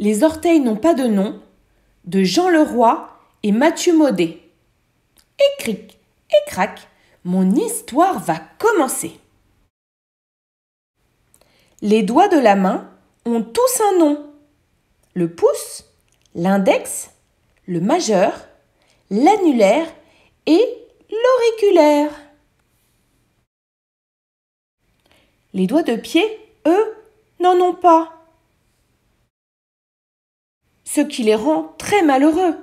Les orteils n'ont pas de nom de Jean Leroy et Mathieu Maudet. Écric, et crac, mon histoire va commencer. Les doigts de la main ont tous un nom. Le pouce, l'index, le majeur, l'annulaire et l'auriculaire. Les doigts de pied, eux, n'en ont pas ce qui les rend très malheureux.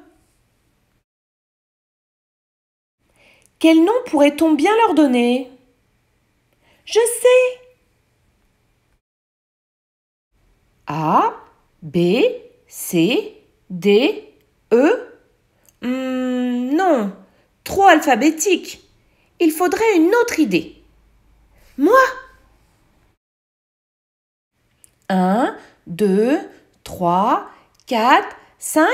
Quel nom pourrait-on bien leur donner Je sais. A, B, C, D, E. Hmm, non, trop alphabétique. Il faudrait une autre idée. Moi 1, 2, 3, 4, 5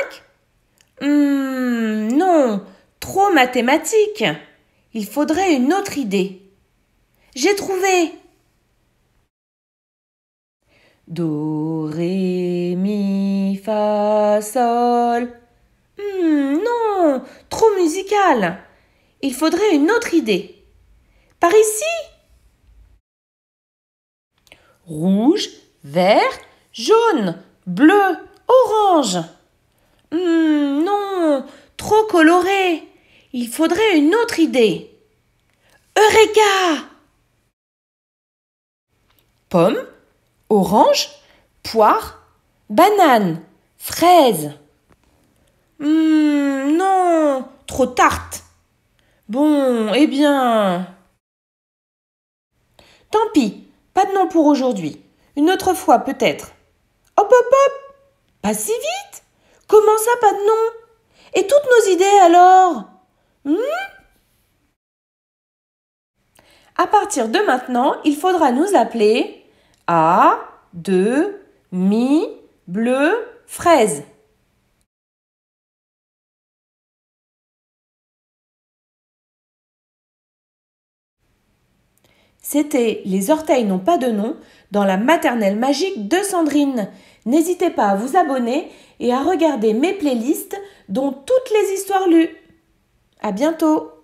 hmm, non, trop mathématique. Il faudrait une autre idée. J'ai trouvé. Do, ré, mi, fa, sol. Hmm, non, trop musical. Il faudrait une autre idée. Par ici Rouge, vert, jaune, bleu, orange. Hmm, non, trop coloré. Il faudrait une autre idée. Eureka Pomme, orange, poire, banane, fraise. Hmm, non, trop tarte. Bon, eh bien. Tant pis, pas de nom pour aujourd'hui. Une autre fois peut-être. Hop hop hop pas si vite Comment ça, pas de nom Et toutes nos idées alors hmm À partir de maintenant, il faudra nous appeler A, 2, Mi, Bleu, Fraise. C'était Les orteils n'ont pas de nom dans la maternelle magique de Sandrine. N'hésitez pas à vous abonner et à regarder mes playlists dont toutes les histoires lues. À bientôt!